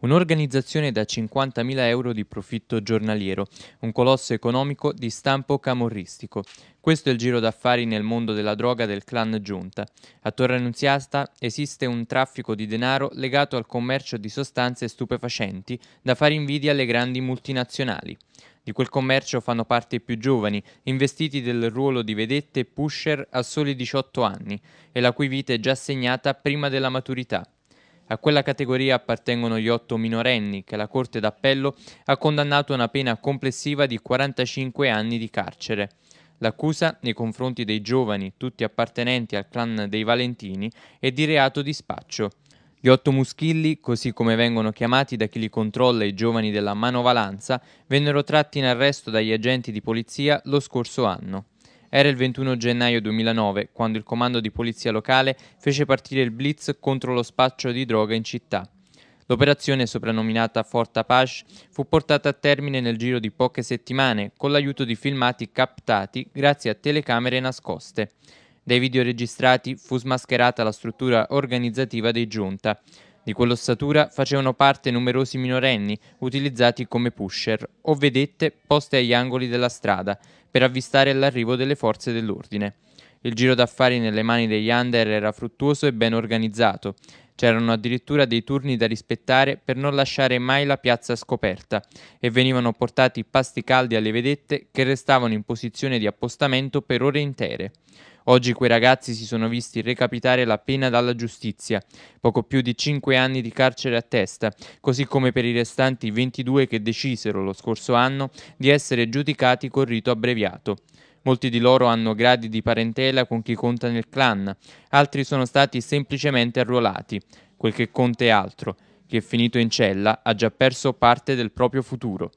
Un'organizzazione da 50.000 euro di profitto giornaliero, un colosso economico di stampo camorristico. Questo è il giro d'affari nel mondo della droga del clan Giunta. A Torre Annunziata esiste un traffico di denaro legato al commercio di sostanze stupefacenti da fare invidia alle grandi multinazionali. Di quel commercio fanno parte i più giovani, investiti del ruolo di vedette pusher a soli 18 anni e la cui vita è già segnata prima della maturità. A quella categoria appartengono gli otto minorenni che la Corte d'Appello ha condannato a una pena complessiva di 45 anni di carcere. L'accusa nei confronti dei giovani, tutti appartenenti al clan dei Valentini, è di reato di spaccio. Gli otto muschilli, così come vengono chiamati da chi li controlla i giovani della manovalanza, vennero tratti in arresto dagli agenti di polizia lo scorso anno. Era il 21 gennaio 2009 quando il comando di polizia locale fece partire il blitz contro lo spaccio di droga in città. L'operazione, soprannominata Fort Apache, fu portata a termine nel giro di poche settimane con l'aiuto di filmati captati grazie a telecamere nascoste. Dai video registrati fu smascherata la struttura organizzativa dei giunta. Di quell'ossatura facevano parte numerosi minorenni utilizzati come pusher o vedette poste agli angoli della strada per avvistare l'arrivo delle forze dell'ordine. Il giro d'affari nelle mani degli under era fruttuoso e ben organizzato. C'erano addirittura dei turni da rispettare per non lasciare mai la piazza scoperta e venivano portati pasti caldi alle vedette che restavano in posizione di appostamento per ore intere. Oggi quei ragazzi si sono visti recapitare la pena dalla giustizia, poco più di 5 anni di carcere a testa, così come per i restanti 22 che decisero lo scorso anno di essere giudicati col rito abbreviato. Molti di loro hanno gradi di parentela con chi conta nel clan, altri sono stati semplicemente arruolati. Quel che conta è altro. Chi è finito in cella ha già perso parte del proprio futuro.